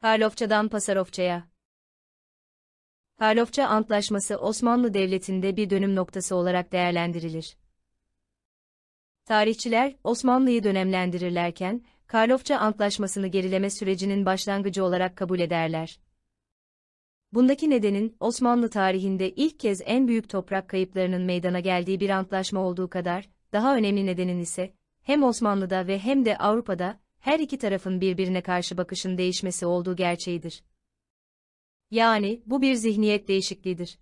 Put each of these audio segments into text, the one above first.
Perlofçadan Pasarofçaya Perlofça Antlaşması Osmanlı Devleti'nde bir dönüm noktası olarak değerlendirilir. Tarihçiler, Osmanlı'yı dönemlendirirlerken, Karlofça Antlaşması'nı gerileme sürecinin başlangıcı olarak kabul ederler. Bundaki nedenin, Osmanlı tarihinde ilk kez en büyük toprak kayıplarının meydana geldiği bir antlaşma olduğu kadar, daha önemli nedenin ise, hem Osmanlı'da ve hem de Avrupa'da, her iki tarafın birbirine karşı bakışın değişmesi olduğu gerçeğidir. Yani, bu bir zihniyet değişikliğidir.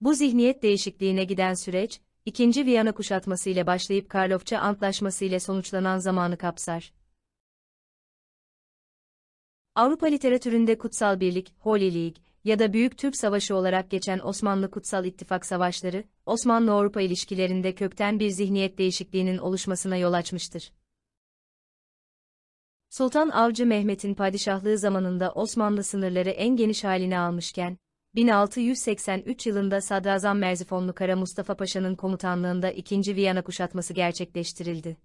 Bu zihniyet değişikliğine giden süreç, 2. Viyana kuşatması ile başlayıp Karlofça Antlaşması ile sonuçlanan zamanı kapsar. Avrupa literatüründe Kutsal Birlik, Holy League ya da Büyük Türk Savaşı olarak geçen Osmanlı Kutsal İttifak Savaşları, Osmanlı-Avrupa ilişkilerinde kökten bir zihniyet değişikliğinin oluşmasına yol açmıştır. Sultan Avcı Mehmet'in padişahlığı zamanında Osmanlı sınırları en geniş halini almışken, 1683 yılında Sadrazam Merzifonlu Kara Mustafa Paşa'nın komutanlığında 2. Viyana kuşatması gerçekleştirildi.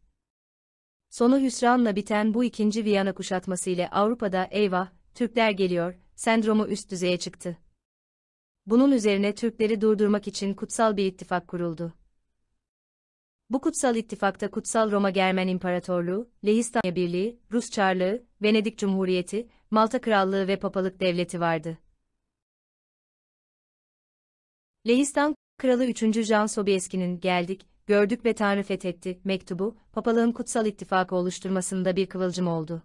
Sonu hüsranla biten bu 2. Viyana kuşatması ile Avrupa'da eyvah, Türkler geliyor, sendromu üst düzeye çıktı. Bunun üzerine Türkleri durdurmak için kutsal bir ittifak kuruldu. Bu kutsal ittifakta Kutsal Roma Germen İmparatorluğu, Lehistanya Birliği, Rus Çarlığı, Venedik Cumhuriyeti, Malta Krallığı ve Papalık Devleti vardı. Lehistan Kralı 3. Jean Sobieski'nin geldik, gördük ve Tanrı fethetti mektubu, papalığın kutsal ittifakı oluşturmasında bir kıvılcım oldu.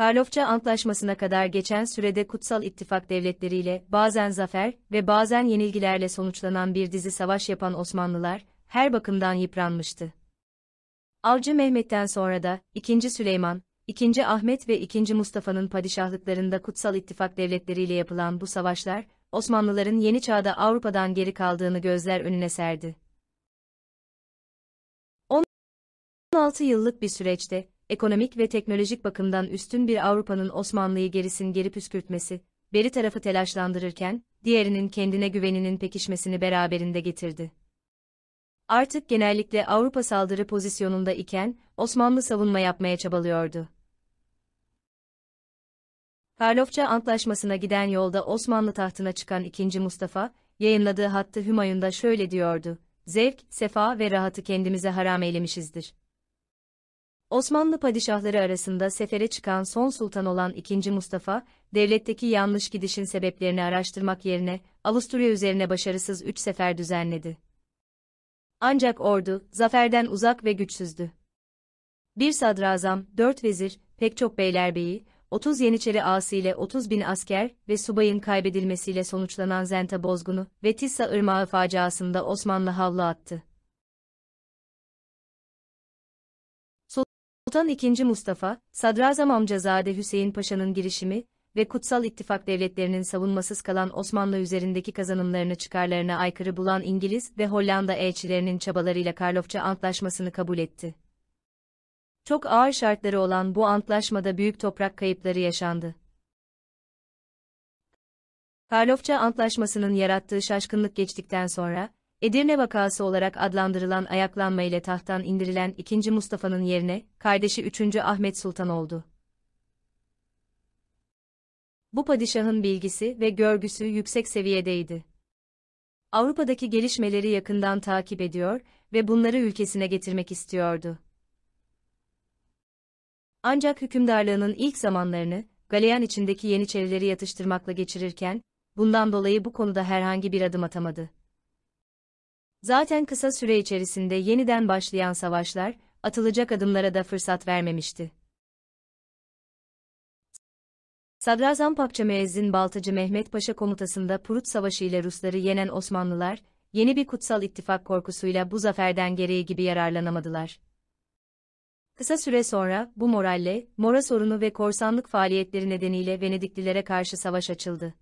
Karlofça Antlaşması'na kadar geçen sürede Kutsal İttifak devletleriyle bazen zafer ve bazen yenilgilerle sonuçlanan bir dizi savaş yapan Osmanlılar her bakımdan yıpranmıştı. Avcı Mehmet'ten sonra da 2. Süleyman, 2. Ahmet ve 2. Mustafa'nın padişahlıklarında Kutsal İttifak devletleriyle yapılan bu savaşlar Osmanlıların yeni çağda Avrupa'dan geri kaldığını gözler önüne serdi. 16 yıllık bir süreçte ekonomik ve teknolojik bakımdan üstün bir Avrupa'nın Osmanlı'yı gerisin geri püskürtmesi, beri tarafı telaşlandırırken, diğerinin kendine güveninin pekişmesini beraberinde getirdi. Artık genellikle Avrupa saldırı pozisyonunda iken, Osmanlı savunma yapmaya çabalıyordu. Karlofça Antlaşması'na giden yolda Osmanlı tahtına çıkan 2. Mustafa, yayınladığı hattı Hümayun'da şöyle diyordu, zevk, sefa ve rahatı kendimize haram eylemişizdir. Osmanlı padişahları arasında sefere çıkan son sultan olan 2. Mustafa, devletteki yanlış gidişin sebeplerini araştırmak yerine Avusturya üzerine başarısız 3 sefer düzenledi. Ancak ordu, zaferden uzak ve güçsüzdü. Bir sadrazam, 4 vezir, pek çok beylerbeyi, 30 Yeniçeri ağası ile 30 bin asker ve subayın kaybedilmesiyle sonuçlanan Zenta bozgunu ve Tissa Irmağı faciasında Osmanlı havlu attı. Sultan II. Mustafa, Sadrazam amcazade Hüseyin Paşa'nın girişimi ve Kutsal İttifak devletlerinin savunmasız kalan Osmanlı üzerindeki kazanımlarını çıkarlarına aykırı bulan İngiliz ve Hollanda elçilerinin çabalarıyla Karlofça Antlaşması'nı kabul etti. Çok ağır şartları olan bu antlaşmada büyük toprak kayıpları yaşandı. Karlofça Antlaşması'nın yarattığı şaşkınlık geçtikten sonra, Edirne vakası olarak adlandırılan ayaklanma ile tahttan indirilen 2. Mustafa'nın yerine kardeşi 3. Ahmet Sultan oldu. Bu padişahın bilgisi ve görgüsü yüksek seviyedeydi. Avrupa'daki gelişmeleri yakından takip ediyor ve bunları ülkesine getirmek istiyordu. Ancak hükümdarlığının ilk zamanlarını Galeyan içindeki Yeniçerileri yatıştırmakla geçirirken bundan dolayı bu konuda herhangi bir adım atamadı. Zaten kısa süre içerisinde yeniden başlayan savaşlar, atılacak adımlara da fırsat vermemişti. Sadrazam Papça Müezzin Baltacı Mehmet Paşa komutasında Prut Savaşı ile Rusları yenen Osmanlılar, yeni bir kutsal ittifak korkusuyla bu zaferden gereği gibi yararlanamadılar. Kısa süre sonra, bu moralle, mora sorunu ve korsanlık faaliyetleri nedeniyle Venediklilere karşı savaş açıldı.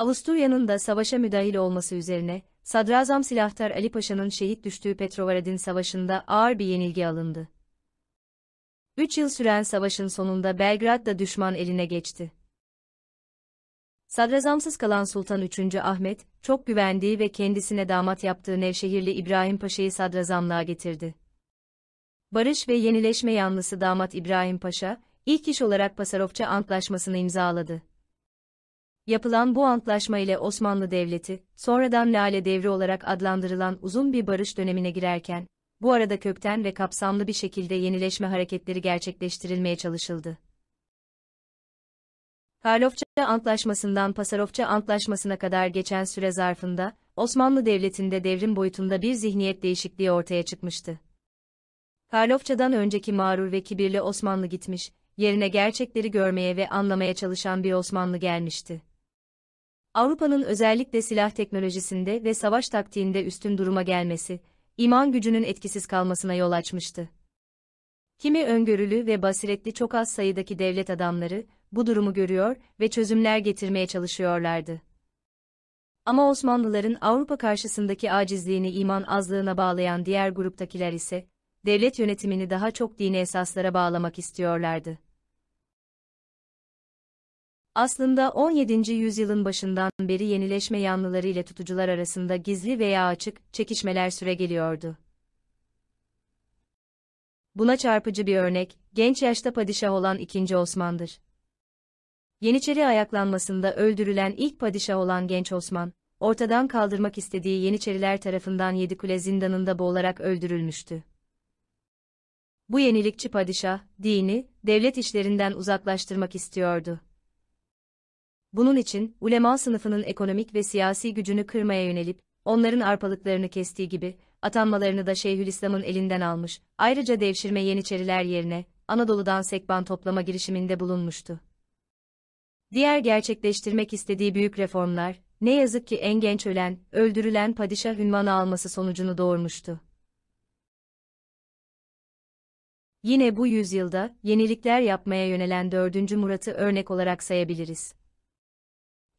Avusturya'nın da savaşa müdahil olması üzerine, Sadrazam Silahtar Ali Paşa'nın şehit düştüğü Petrovaradin Savaşı'nda ağır bir yenilgi alındı. Üç yıl süren savaşın sonunda Belgrad da düşman eline geçti. Sadrazamsız kalan Sultan 3. Ahmet, çok güvendiği ve kendisine damat yaptığı Nevşehirli İbrahim Paşa'yı sadrazamlığa getirdi. Barış ve yenileşme yanlısı damat İbrahim Paşa, ilk iş olarak Pasarofça Antlaşması'nı imzaladı. Yapılan bu antlaşma ile Osmanlı Devleti, sonradan Lale Devri olarak adlandırılan uzun bir barış dönemine girerken, bu arada kökten ve kapsamlı bir şekilde yenileşme hareketleri gerçekleştirilmeye çalışıldı. Karlofça Antlaşması'ndan Pasarofça Antlaşması'na kadar geçen süre zarfında, Osmanlı Devleti'nde devrim boyutunda bir zihniyet değişikliği ortaya çıkmıştı. Karlofça'dan önceki mağrur ve kibirli Osmanlı gitmiş, yerine gerçekleri görmeye ve anlamaya çalışan bir Osmanlı gelmişti. Avrupa'nın özellikle silah teknolojisinde ve savaş taktiğinde üstün duruma gelmesi, iman gücünün etkisiz kalmasına yol açmıştı. Kimi öngörülü ve basiretli çok az sayıdaki devlet adamları, bu durumu görüyor ve çözümler getirmeye çalışıyorlardı. Ama Osmanlıların Avrupa karşısındaki acizliğini iman azlığına bağlayan diğer gruptakiler ise, devlet yönetimini daha çok dini esaslara bağlamak istiyorlardı. Aslında 17. yüzyılın başından beri yenileşme yanlıları ile tutucular arasında gizli veya açık çekişmeler süregeliyordu. Buna çarpıcı bir örnek, genç yaşta padişah olan 2. Osman'dır. Yeniçeri ayaklanmasında öldürülen ilk padişah olan genç Osman, ortadan kaldırmak istediği Yeniçeriler tarafından Yedikule zindanında boğularak öldürülmüştü. Bu yenilikçi padişah, dini, devlet işlerinden uzaklaştırmak istiyordu. Bunun için, ulema sınıfının ekonomik ve siyasi gücünü kırmaya yönelip, onların arpalıklarını kestiği gibi, atanmalarını da Şeyhülislam'ın elinden almış, ayrıca devşirme Yeniçeriler yerine, Anadolu'dan sekban toplama girişiminde bulunmuştu. Diğer gerçekleştirmek istediği büyük reformlar, ne yazık ki en genç ölen, öldürülen padişah ünvanı alması sonucunu doğurmuştu. Yine bu yüzyılda, yenilikler yapmaya yönelen 4. Murat'ı örnek olarak sayabiliriz.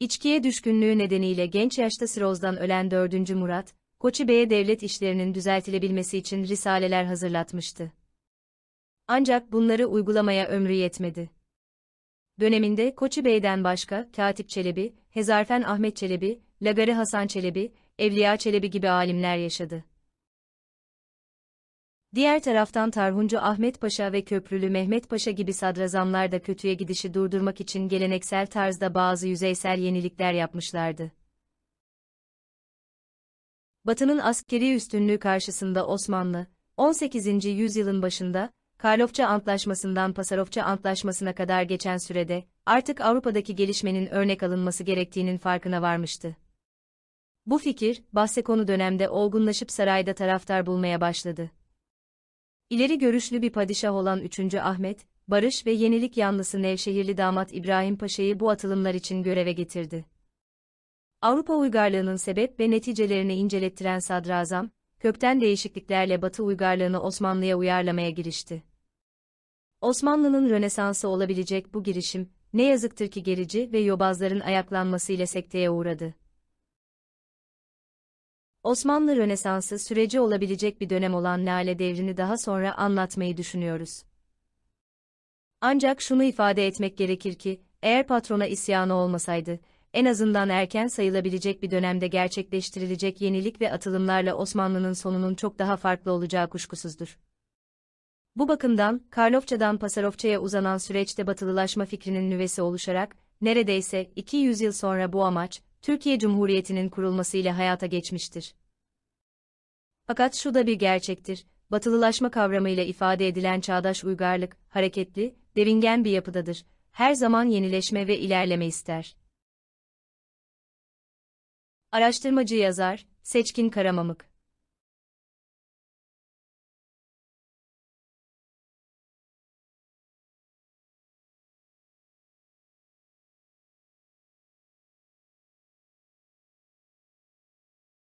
İçkiye düşkünlüğü nedeniyle genç yaşta sirozdan ölen 4. Murat, Koçi Bey'e devlet işlerinin düzeltilebilmesi için risaleler hazırlatmıştı. Ancak bunları uygulamaya ömrü yetmedi. Döneminde Koçi Bey'den başka Katip Çelebi, Hezarfen Ahmet Çelebi, Lagari Hasan Çelebi, Evliya Çelebi gibi alimler yaşadı. Diğer taraftan Tarhuncu Ahmet Paşa ve Köprülü Mehmet Paşa gibi sadrazamlar da kötüye gidişi durdurmak için geleneksel tarzda bazı yüzeysel yenilikler yapmışlardı. Batı'nın askeri üstünlüğü karşısında Osmanlı, 18. yüzyılın başında, Karlofça Antlaşması'ndan Pasarofça Antlaşması'na kadar geçen sürede, artık Avrupa'daki gelişmenin örnek alınması gerektiğinin farkına varmıştı. Bu fikir, bahse konu dönemde olgunlaşıp sarayda taraftar bulmaya başladı. İleri görüşlü bir padişah olan 3. Ahmet, barış ve yenilik yanlısı Nevşehirli damat İbrahim Paşa'yı bu atılımlar için göreve getirdi. Avrupa uygarlığının sebep ve neticelerini incelettiren sadrazam, kökten değişikliklerle Batı uygarlığını Osmanlı'ya uyarlamaya girişti. Osmanlı'nın Rönesansı olabilecek bu girişim, ne yazıktır ki gerici ve yobazların ayaklanmasıyla sekteye uğradı. Osmanlı Rönesansı süreci olabilecek bir dönem olan Lale Devri'ni daha sonra anlatmayı düşünüyoruz. Ancak şunu ifade etmek gerekir ki, eğer patrona isyanı olmasaydı, en azından erken sayılabilecek bir dönemde gerçekleştirilecek yenilik ve atılımlarla Osmanlı'nın sonunun çok daha farklı olacağı kuşkusuzdur. Bu bakımdan, Karlofça'dan Pasarofça'ya uzanan süreçte batılılaşma fikrinin nüvesi oluşarak, neredeyse 200 yıl sonra bu amaç, Türkiye Cumhuriyeti'nin kurulmasıyla hayata geçmiştir. Fakat şu da bir gerçektir, batılılaşma kavramıyla ifade edilen çağdaş uygarlık, hareketli, devingen bir yapıdadır, her zaman yenileşme ve ilerleme ister. Araştırmacı yazar, Seçkin Karamamık